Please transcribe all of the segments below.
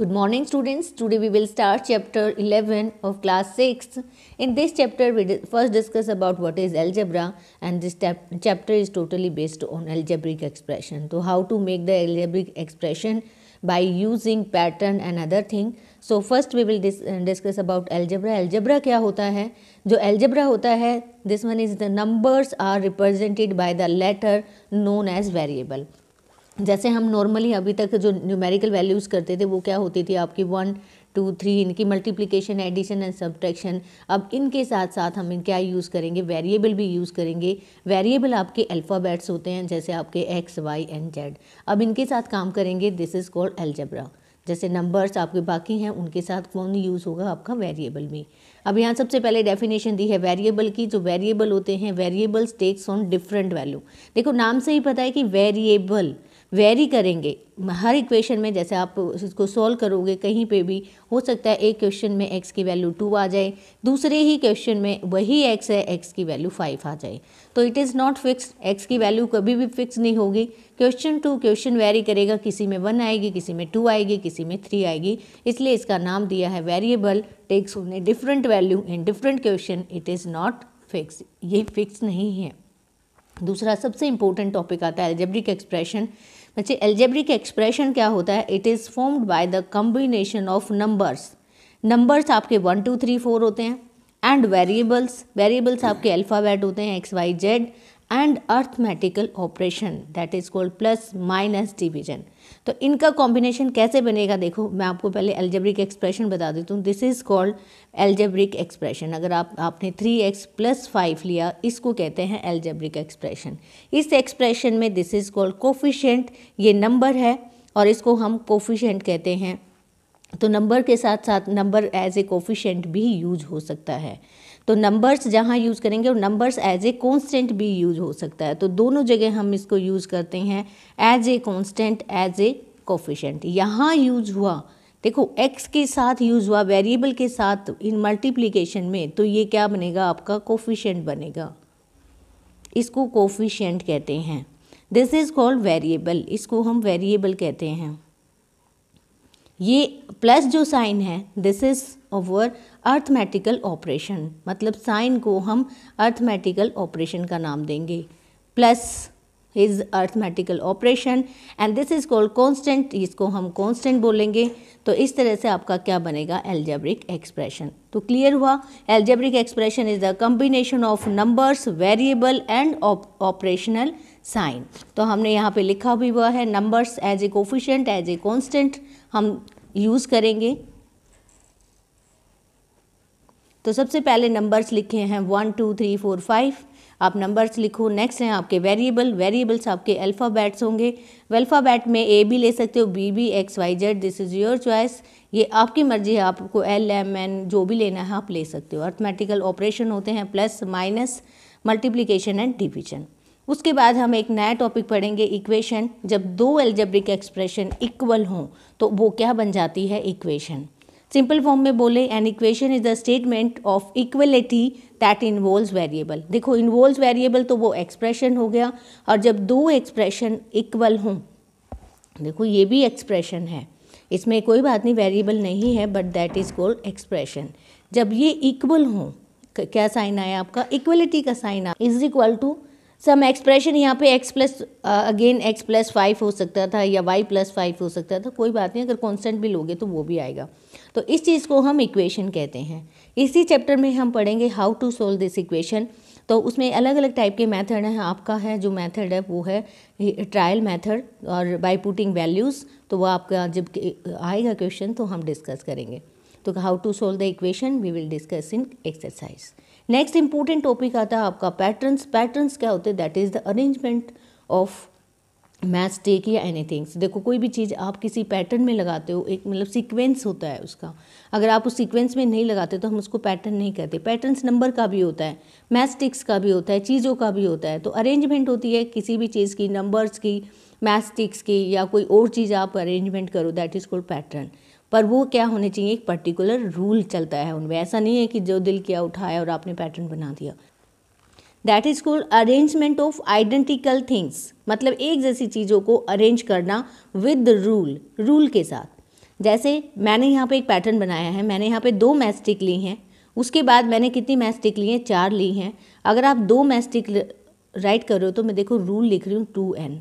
Good morning students. Today we will start chapter 11 of class 6. In this chapter we first discuss about what is algebra and this chapter is totally based on algebraic expression. So how to make the algebraic expression by using pattern and other thing. So first we will dis discuss about algebra. Algebra क्या होता है जो algebra होता है this one is the numbers are represented by the letter known as variable. जैसे हम normally अभी तक जो न्यूमेरिकल वैल्यूज़ करते थे वो क्या होती थी आपकी वन टू थ्री इनकी मल्टीप्लिकेशन एडिशन एंड सब्ट्रैक्शन अब इनके साथ साथ हम क्या यूज़ करेंगे वेरिएबल भी यूज़ करेंगे वेरिएबल आपके अल्फ़ाबेट्स होते हैं जैसे आपके एक्स वाई एंड जेड अब इनके साथ काम करेंगे दिस इज़ कॉल्ड एल्जब्रा जैसे नंबर्स आपके बाकी हैं उनके साथ कौन यूज़ होगा आपका वेरिएबल भी अब यहाँ सबसे पहले डेफिनेशन दी है वेरिएबल की जो वेरिएबल होते हैं variables takes on different value देखो नाम से ही पता है कि वेरिएबल वेरी करेंगे हर इक्वेशन में जैसे आप उसको सॉल्व करोगे कहीं पे भी हो सकता है एक क्वेश्चन में एक्स की वैल्यू टू आ जाए दूसरे ही क्वेश्चन में वही एक्स है एक्स की वैल्यू फाइव आ जाए तो it is not fix X की वैल्यू कभी भी फिक्स नहीं होगी क्वेश्चन टू क्वेश्चन वेरी करेगा किसी में वन आएगी किसी में टू आएगी किसी में थ्री आएगी इसलिए इसका नाम दिया है variable takes only different value in different question it is not fix ये फिक्स नहीं है दूसरा सबसे इंपॉर्टेंट टॉपिक आता है एल्जेब्रिक एक्सप्रेशन बच्चे एल्जेब्रिक एक्सप्रेशन क्या होता है it is formed by the combination of numbers numbers आपके वन टू थ्री फोर होते हैं एंड वेरिएबल्स वेरिएबल्स आपके अल्फ़ाबेट होते हैं X Y Z and arithmetical operation that is called plus minus division तो इनका कॉम्बिनेशन कैसे बनेगा देखो मैं आपको पहले एल्जेब्रिक एक्सप्रेशन बता देती हूँ this is called algebraic expression अगर आप आपने थ्री एक्स प्लस फाइव लिया इसको कहते हैं एल्जेब्रिक एक्सप्रेशन इस एक्सप्रेशन में दिस इज़ कॉल्ड कोफिशेंट ये नंबर है और इसको हम कोफिशेंट कहते हैं तो नंबर के साथ साथ नंबर एज ए कोफिशेंट भी यूज हो सकता है तो नंबर्स जहाँ यूज़ करेंगे और नंबर्स एज ए कॉन्स्टेंट भी यूज हो सकता है तो दोनों जगह हम इसको यूज़ करते हैं as a constant as a coefficient यहाँ यूज हुआ देखो एक्स के साथ यूज़ हुआ वेरिएबल के साथ इन मल्टीप्लीकेशन में तो ये क्या बनेगा आपका कोफिशेंट बनेगा इसको कोफिशेंट कहते हैं दिस इज़ कॉल्ड वेरिएबल इसको हम वेरिएबल कहते हैं ये प्लस जो साइन है this is over arithmetical operation मतलब साइन को हम अर्थमेटिकल ऑपरेशन का नाम देंगे plus is arithmetical operation and this is called constant इसको हम कॉन्स्टेंट बोलेंगे तो इस तरह से आपका क्या बनेगा एल्जेब्रिक एक्सप्रेशन तो क्लियर हुआ algebraic expression is the combination of numbers variable and operational sign तो हमने यहाँ पे लिखा भी हुआ है numbers as a coefficient as a constant हम यूज़ करेंगे तो सबसे पहले नंबर्स लिखे हैं one two three four five आप नंबर्स लिखो नेक्स्ट हैं आपके वेरिएबल वेरिएबल्स आपके अल्फ़ाबैट्स होंगे अल्फ़ाबेट में ए भी ले सकते हो B B X Y Z this is your choice ये आपकी मर्ज़ी है आपको एल एम एन जो भी लेना है आप ले सकते हो अर्थमेटिकल ऑपरेशन होते हैं plus minus multiplication and division उसके बाद हम एक नया टॉपिक पढ़ेंगे इक्वेशन जब दो एल्जेब्रिक एक्सप्रेशन इक्वल हों तो वो क्या बन जाती है इक्वेशन सिंपल फॉर्म में बोले an equation is the statement of equality that involve variable देखो इन्वॉल्व वेरिएबल तो वो एक्सप्रेशन हो गया और जब दो एक्सप्रेशन इक्वल हों देखो ये भी एक्सप्रेशन है इसमें कोई बात नहीं वेरिएबल नहीं है but that is called expression जब ये इक्वल हों क्या साइन आया आपका इक्वलिटी का साइन आया is equal to some expression यहाँ पे X plus again X plus five हो सकता था या वाई प्लस फाइव हो सकता था कोई बात नहीं अगर कॉन्स्टेंट भी लोगे तो वो भी आएगा तो इस चीज़ को हम इक्वेशन कहते हैं इसी चैप्टर में हम पढ़ेंगे how to solve this equation तो उसमें अलग अलग टाइप के मेथड हैं आपका है जो मेथड है वो है ट्रायल मेथड और बाय पुटिंग वैल्यूज़ तो वह आपका जब uh, आएगा क्वेश्चन तो हम डिस्कस करेंगे तो how to solve the equation we will discuss in exercise next important topic आता है आपका पैटर्न्स पैटर्न्स क्या होते हैं that is the arrangement of matchstick या एनी थिंग्स देखो कोई भी चीज़ आप किसी पैटर्न में लगाते हो एक मतलब सीक्वेंस होता है उसका अगर आप उस सीक्वेंस में नहीं लगाते तो हम उसको पैटर्न नहीं कहते पैटर्न्स नंबर का भी होता है मैथ टिक्स का भी होता है चीज़ों का भी होता है तो अरेंजमेंट होती है किसी भी चीज़ की नंबर्स की मैथ टिक्स की या कोई और चीज़ आप अरेंजमेंट करो दैट इज़ कॉल्ड पैटर्न पर वो क्या होने चाहिए एक पर्टिकुलर रूल चलता है उनमें ऐसा नहीं है कि जो दिल किया उठाया और आपने पैटर्न बना दिया that is called arrangement of identical things मतलब एक जैसी चीज़ों को अरेंज करना विद रूल रूल के साथ जैसे मैंने यहाँ पे एक पैटर्न बनाया है मैंने यहाँ पे दो मैस्टिक ली हैं उसके बाद मैंने कितनी मैस्टिक ली हैं चार ली हैं अगर आप दो मैस्टिक राइट कर रहे हो तो मैं देखो रूल लिख रही हूँ टू एन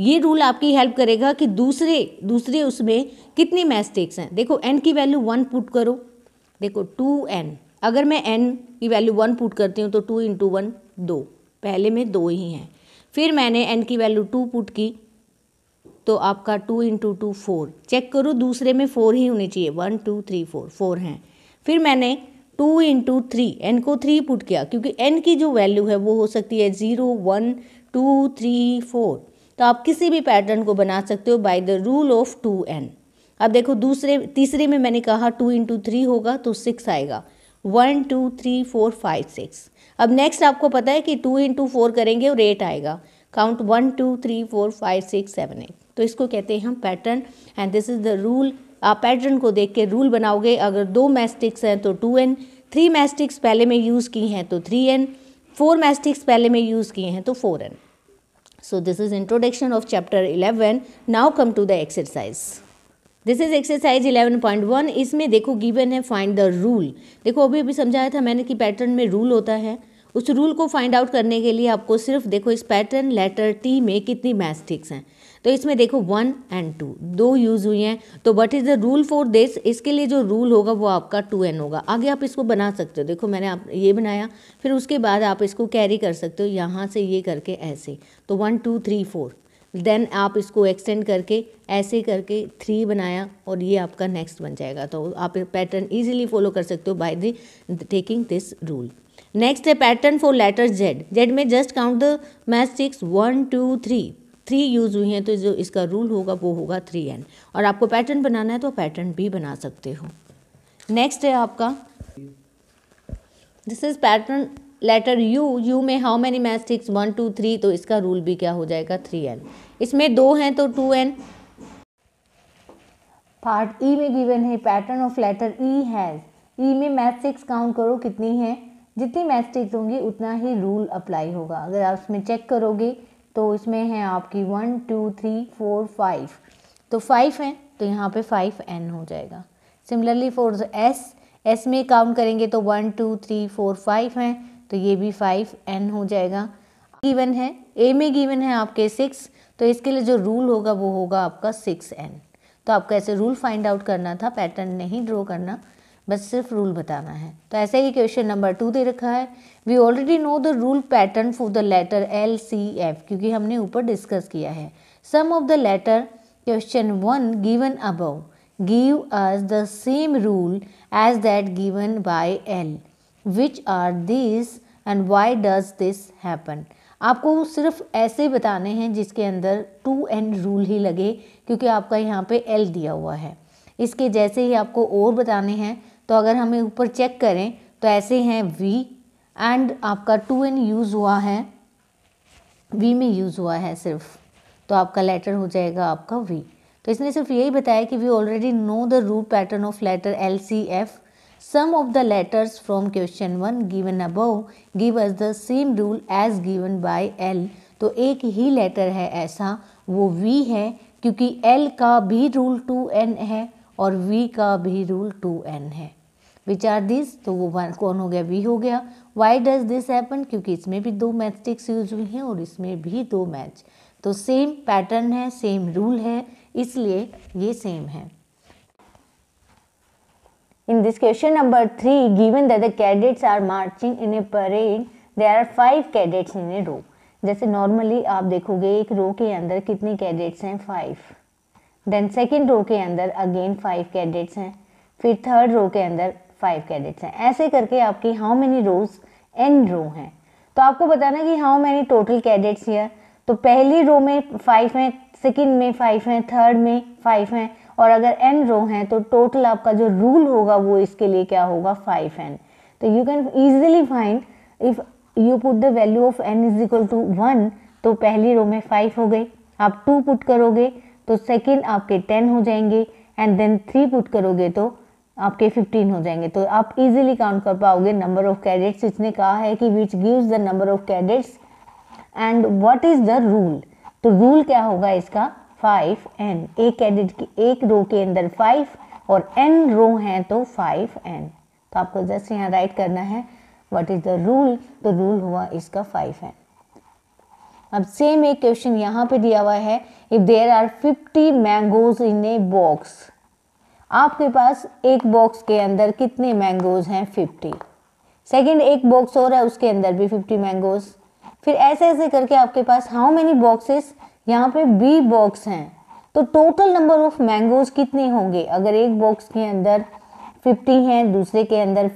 ये रूल आपकी हेल्प करेगा कि दूसरे दूसरे उसमें कितनी मैस्टेक्स हैं देखो एन की वैल्यू वन पुट करो देखो टू एन अगर मैं एन की वैल्यू वन पुट करती हूँ तो टू इंटू वन दो पहले में दो ही हैं फिर मैंने एन की वैल्यू टू पुट की तो आपका two into two four check करो दूसरे में फोर ही होने चाहिए one two three four four हैं फिर मैंने टू इंटू थ्री एन को थ्री पुट किया क्योंकि एन की जो वैल्यू है वो हो सकती है zero one two three four तो आप किसी भी पैटर्न को बना सकते हो by the rule of two N अब देखो दूसरे तीसरे में मैंने कहा टू इंटू थ्री होगा तो सिक्स आएगा one two three four five six अब नेक्स्ट आपको पता है कि टू इंटू फोर करेंगे और एट आएगा count one two three four five six seven eight तो इसको कहते हैं हम pattern and this is the rule आप पैटर्न को देख के रूल बनाओगे अगर दो मैस्टिक्स हैं तो टू एन थ्री मैस्टिक्स पहले में यूज़ की हैं तो थ्री एन फोर मैस्टिक्स पहले में यूज़ किए हैं तो four N So this is introduction of chapter 11. Now come to the exercise. This is exercise eleven point one इसमें देखो गिवन है फाइंड द रूल देखो अभी अभी समझाया था मैंने कि पैटर्न में रूल होता है उस रूल को फाइंड आउट करने के लिए आपको सिर्फ देखो इस पैटर्न लेटर टी में कितनी मैस्टिक्स हैं तो इसमें देखो वन एंड टू दो यूज़ हुई हैं तो what is the rule for this इसके लिए जो रूल होगा वो आपका टू एन होगा आगे आप इसको बना सकते हो देखो मैंने आप ये बनाया फिर उसके बाद आप इसको कैरी कर सकते हो यहाँ से ये करके ऐसे तो one two three four then आप इसको एक्सटेंड करके ऐसे करके थ्री बनाया और ये आपका नेक्स्ट बन जाएगा तो आप पैटर्न इजीली फॉलो कर सकते हो by the taking this rule next है pattern for letter Z Z में just count the matchsticks one two three three use हुई हैं तो जो इसका रूल होगा वो होगा थ्री एन और आपको पैटर्न बनाना है तो पैटर्न भी बना सकते हो नेक्स्ट है आपका this is pattern letter U U में how many matchsticks one two three तो इसका रूल भी क्या हो जाएगा थ्री एन इसमें दो हैं तो टू एन पार्ट ई में गिवन है pattern of letter E has E में मैस्टिक्स काउंट करो कितनी हैं जितनी मैस्टिक्स होंगी उतना ही रूल अप्लाई होगा अगर आप इसमें चेक करोगे तो इसमें है आपकी one two three four five तो फाइव हैं तो यहाँ पे फाइव एन हो जाएगा सिमिलरली फोर एस एस में काउंट करेंगे तो one two three four five हैं तो ये भी फाइव एन हो जाएगा गिवन है ए में गिवन है आपके सिक्स तो इसके लिए जो रूल होगा वो होगा आपका सिक्स एन तो आपको ऐसे रूल फाइंड आउट करना था पैटर्न नहीं ड्रॉ करना बस सिर्फ रूल बताना है तो ऐसे ही क्वेश्चन नंबर टू दे रखा है we already know the rule pattern for the letter L C F क्योंकि हमने ऊपर डिस्कस किया है some of the letter question one given above give us the same rule as that given by L which are this and why does this happen आपको सिर्फ ऐसे बताने हैं जिसके अंदर टू एंड रूल ही लगे क्योंकि आपका यहाँ पे एल दिया हुआ है इसके जैसे ही आपको और बताने हैं तो अगर हमें ऊपर चेक करें तो ऐसे हैं वी एंड आपका टू एन यूज़ हुआ है वी में यूज़ हुआ है सिर्फ तो आपका लेटर हो जाएगा आपका वी तो इसने सिर्फ यही बताया कि we already know the root pattern of letter L C F Some of the letters from question one given above give us the same rule as given by L. तो एक ही लेटर है ऐसा वो V है क्योंकि L का भी rule N है और V का भी रूल एन है विच आर दिस तो वो वन कौन हो गया वी हो गया वाई डज दिस हैपन क्योंकि इसमें भी दो मैथ यूज हुई हैं और इसमें भी दो मैच तो सेम पैटर्न है सेम रूल है इसलिए ये सेम है In this question number 3, given that the cadets are marching in a parade, there are five cadets in a row. जैसे नॉर्मली आप देखोगे एक रो के अंदर कितने कैडेट्स हैं फाइव देन सेकेंड रो के अंदर अगेन फाइव कैडेट्स हैं फिर थर्ड रो के अंदर फाइव कैडेट्स हैं ऐसे करके आपकी how many rows in row हैं तो आपको बताना कि हाउ मैनी टोटल कैडेट्स हैं तो पहली रो में फाइव हैं सेकेंड में फाइव हैं थर्ड में फाइव हैं और अगर एन रो हैं तो टोटल आपका जो रूल होगा वो इसके लिए क्या होगा फाइव एन तो you can easily find if you put the value of N is equal to one तो पहली रो में फाइव हो गए आप टू पुट करोगे तो सेकेंड आपके टेन हो जाएंगे एंड देन थ्री पुट करोगे तो आपके फिफ्टीन हो जाएंगे तो आप इजीली काउंट कर पाओगे नंबर ऑफ कैडेट्स इसने कहा है कि which gives the number of cadets and what is the rule तो रूल क्या होगा इसका फाइव एन एक एडिट की एक रो के अंदर फाइव और एन रो हैं तो फाइव एन तो आपको जस्ट यहाँ राइट करना है व्हाट इज़ द रूल तो रूल हुआ इसका फाइव एन अब सेम एक क्वेश्चन यहाँ पे दिया हुआ है if there are fifty mangoes in a box आपके पास एक बॉक्स के अंदर कितने मैंगोज हैं फिफ्टी सेकेंड एक बॉक्स और है उसके अंदर भी फिफ्टी मैंगोज फिर ऐसे ऐसे करके आपके पास हाउ मेनी बॉक्सेस यहाँ पे बी बॉक्स हैं तो टोटल नंबर ऑफ मैंगोज कितने होंगे अगर एक बॉक्स के अंदर 50 हैं दूसरे के अंदर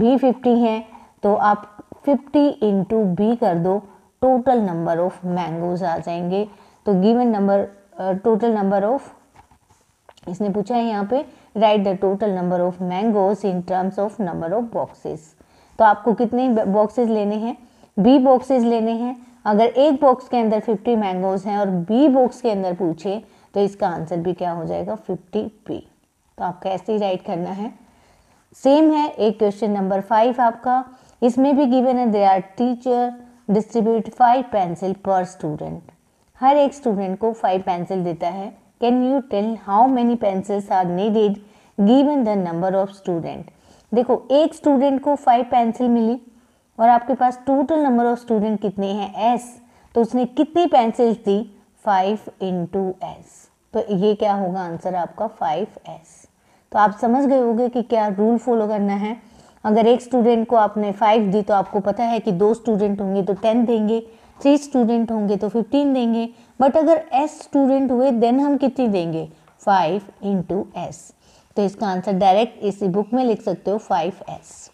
भी 50 हैं तो आप 50 इंटू बी कर दो टोटल नंबर ऑफ मैंगोज आ जाएंगे तो given number total number of इसने पूछा है यहाँ पे write the total number of mangoes in terms of number of boxes तो आपको कितने बॉक्सेस लेने हैं बी बॉक्सेस लेने हैं अगर एक बॉक्स के अंदर फिफ्टी मैंगोज हैं और बी बॉक्स के अंदर पूछे तो इसका आंसर भी क्या हो जाएगा फिफ्टी बी तो आपका ऐसे ही राइट करना है सेम है एक क्वेश्चन नंबर फाइव आपका इसमें भी गिवन है they are teacher distribute five pencil per student हर एक स्टूडेंट को फाइव पेंसिल देता है can you tell how many pencils are needed given the number of student देखो एक स्टूडेंट को फाइव पेंसिल मिली और आपके पास टोटल नंबर ऑफ स्टूडेंट कितने हैं एस तो उसने कितनी पेंसिल्स दी फाइव इंटू एस तो ये क्या होगा आंसर आपका फाइव एस तो आप समझ गए होगे कि क्या रूल फॉलो करना है अगर एक स्टूडेंट को आपने फाइव दी तो आपको पता है कि दो स्टूडेंट होंगे तो टेन देंगे थ्री स्टूडेंट होंगे तो फिफ्टीन देंगे बट अगर एस स्टूडेंट हुए देन हम कितनी देंगे फाइव इंटू एस तो इसका आंसर डायरेक्ट इसी बुक में लिख सकते हो five s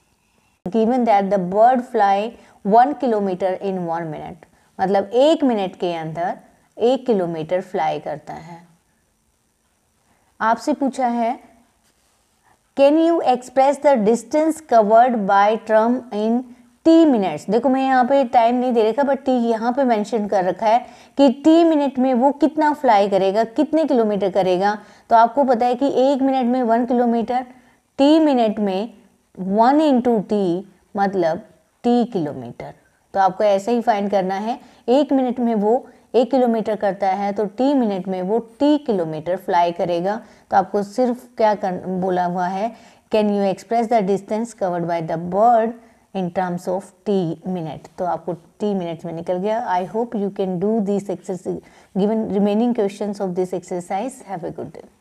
given that the bird fly one kilometre in one minute मतलब एक मिनट के अंदर एक किलोमीटर फ्लाई करता है आपसे पूछा है can you express the distance covered by ट्रम इन टी मिनट्स देखो मैं यहाँ पे टाइम नहीं दे रखा बट टी यहाँ पे मेंशन कर रखा है कि टी मिनट में वो कितना फ्लाई करेगा कितने किलोमीटर करेगा तो आपको पता है कि एक मिनट में वन किलोमीटर टी मिनट में वन इंटू टी मतलब टी किलोमीटर तो आपको ऐसे ही फाइंड करना है एक मिनट में वो एक किलोमीटर करता है तो टी मिनट में वो टी किलोमीटर फ्लाई करेगा तो आपको सिर्फ क्या कर बोला हुआ है can you express the distance covered by the bird in terms of t minute तो आपको टी मिनट में निकल गया I hope you can do this exercise given remaining question of this exercise have a good day